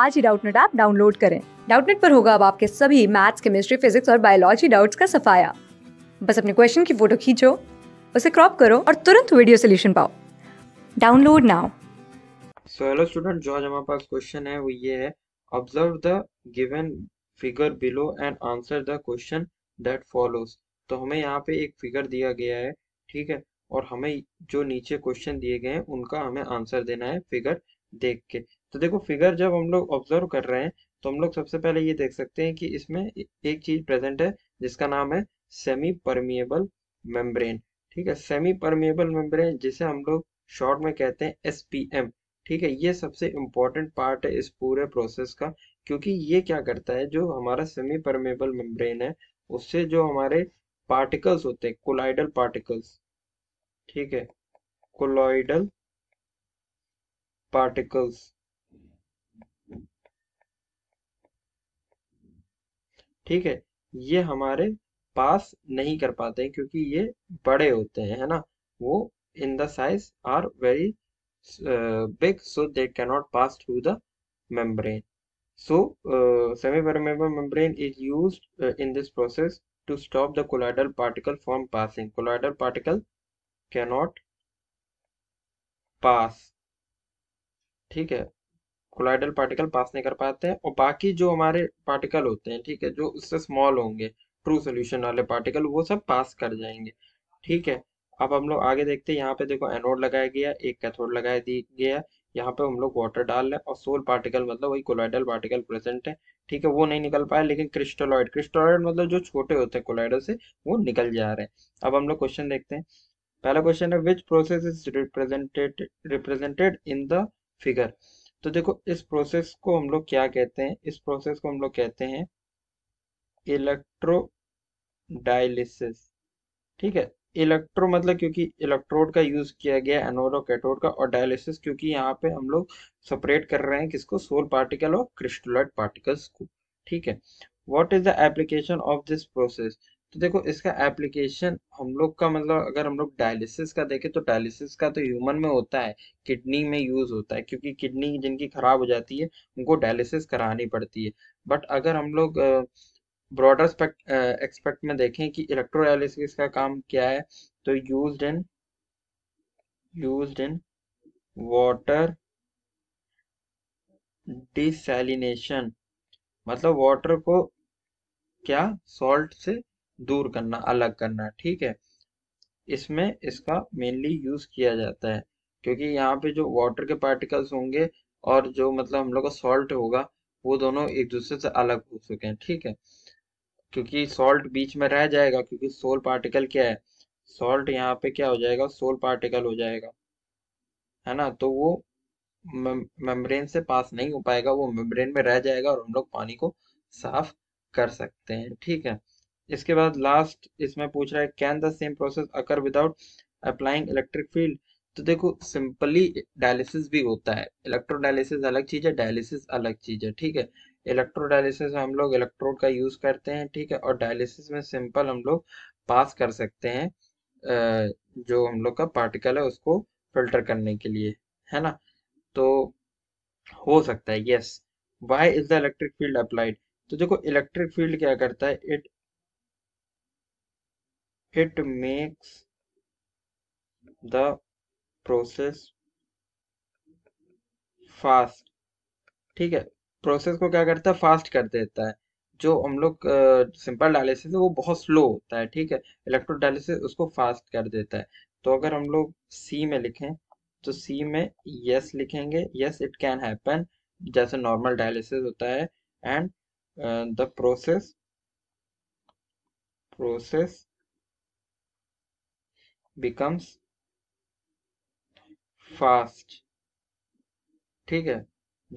आज ही Doubtnut app download करें डाउटनेट पर होगा अब आपके सभी मैथ्स केमिस्ट्री फिजिक्स और बायोलॉजी डाउट्स का सफाया बस अपने क्वेश्चन की फोटो खींचो उसे क्रॉप करो और तुरंत वीडियो सोल्यूशन पाओ download now so hello student जो आज हमारे पास क्वेश्चन है वो ये है observe the given figure below and answer the question that follows तो हमें यहाँ पे एक फिगर दिया गया है ठीक है और हमें जो नीचे क्वेश्चन दिए गए हैं उनका हमें आंसर देना है फिगर देख के तो देखो फिगर जब हम लोग ऑब्जर्व कर रहे हैं तो हम लोग सबसे पहले ये देख सकते हैं कि इसमें एक चीज प्रेजेंट है जिसका नाम है सेमी परमिएबल मेम्ब्रेन ठीक है सेमी परमिएबल मेम्ब्रेन जिसे हम लोग शॉर्ट में कहते हैं एस ठीक है ये सबसे इम्पोर्टेंट पार्ट है इस पूरे प्रोसेस का क्योंकि ये क्या करता है जो हमारा सेमी परमेबल मेम्ब्रेन है उससे जो हमारे पार्टिकल्स होते हैं कोलाइडल पार्टिकल्स ठीक है कोलाइडल particles ठीक है ये हमारे पास नहीं कर पाते हैं क्योंकि ये बड़े होते हैं है ना वो in the size are very big so they cannot pass through the membrane so semi permeable membrane is use in this process to stop the colloidal particle from passing colloidal particle cannot pass ठीक है colloidal particle pass नहीं कर पाते हैं और बाकी जो हमारे पार्टिकल होते हैं ठीक है जो उससे स्मॉल होंगे ट्रू सोल्यूशन वाले पार्टिकल वो सब पास कर जाएंगे ठीक है अब हम लोग आगे देखते हैं यहाँ पे देखो एनोड लगाया गया एक कैथोड लगाया गया यहाँ पे हम लोग वाटर डाल रहे हैं और सोल पार्टिकल मतलब वही कोलाइडल पार्टिकल प्रेजेंट है ठीक है वो नहीं निकल पाया लेकिन क्रिस्टोलॉइड क्रिस्टोलॉइड मतलब जो छोटे होते हैं कोलाइडल से वो निकल जा रहे हैं अब हम लोग क्वेश्चन देखते हैं पहला क्वेश्चन है which process is represented represented in the figure तो देखो इस प्रोसेस को हम लोग क्या कहते हैं इस प्रोसेस को हम लोग कहते हैं इलेक्ट्रोडायलिसिस ठीक है इलेक्ट्रो मतलब क्योंकि इलेक्ट्रोड का यूज किया गया एनोड और कैटोड का और डायलिसिस क्योंकि यहाँ पे हम लोग सेपरेट कर रहे हैं किसको सोल पार्टिकल और क्रिस्टोलाइट पार्टिकल्स को ठीक है what is the application of this process तो देखो इसका एप्लीकेशन हम लोग का मतलब अगर हम लोग डायलिसिस का देखें तो डायलिसिस का तो ह्यूमन में होता है किडनी में यूज होता है क्योंकि किडनी जिनकी खराब हो जाती है उनको डायलिसिस करानी पड़ती है बट अगर हम लोग ब्रॉडर एक्सपेक्ट में देखें कि इलेक्ट्रोडायलिसिस का काम क्या है तो use in use in water desalination मतलब वाटर को क्या सॉल्ट से दूर करना अलग करना ठीक है इसमें इसका मेनली यूज किया जाता है क्योंकि यहाँ पे जो वाटर के पार्टिकल्स होंगे और जो मतलब हम लोग का सॉल्ट होगा वो दोनों एक दूसरे से अलग हो चुके हैं ठीक है क्योंकि सॉल्ट बीच में रह जाएगा क्योंकि सोल पार्टिकल क्या है सॉल्ट यहाँ पे क्या हो जाएगा सोल पार्टिकल हो जाएगा है ना तो वो मेम्ब्रेन से पास नहीं हो पाएगा वो मेम्ब्रेन में रह जाएगा और हम लोग पानी को साफ कर सकते हैं ठीक है इसके बाद लास्ट इसमें पूछ रहा है can the same process occur without applying electric field तो देखो सिंपली डायलिसिस भी होता है इलेक्ट्रोडायलिसिस अलग चीज है डायलिसिस अलग चीज है ठीक है इलेक्ट्रोडायलिसिस में हम लोग इलेक्ट्रोड का यूज करते हैं ठीक है और डायलिसिस में सिंपल हम लोग पास कर सकते हैं जो हम लोग का पार्टिकल है उसको फिल्टर करने के लिए है ना तो हो सकता है yes why is the electric field applied तो देखो इलेक्ट्रिक फील्ड क्या करता है it it makes the process fast ठीक है प्रोसेस को क्या करता है फास्ट कर देता है जो हम लोग सिंपल डायलिसिस है वो बहुत स्लो होता है ठीक है इलेक्ट्रो डायलिसिस उसको फास्ट कर देता है तो अगर हम लोग सी में लिखें तो सी में यस लिखेंगे यस इट कैन हैपन जैसे नॉर्मल डायलिसिस होता है and the process process becomes fast ठीक है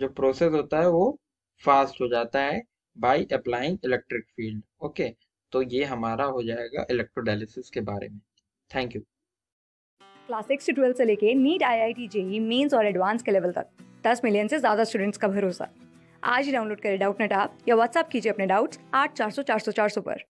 जो प्रोसेस होता है वो फास्ट हो जाता है by applying electric field okay तो ये हमारा हो जाएगा इलेक्ट्रोडायलिसिस के बारे में थैंक यू क्लास सिक्स से ट्वेल्थ से लेके NEET I I T JEE mains और एडवांस के लेवल तक दस मिलियन से ज़्यादा स्टूडेंट्स का भरोसा आज ही डाउनलोड करें डाउट नेट आप या व्हाट्सअप कीजिए अपने डाउट्स आठ चार सौ चार सौ चार सौ पर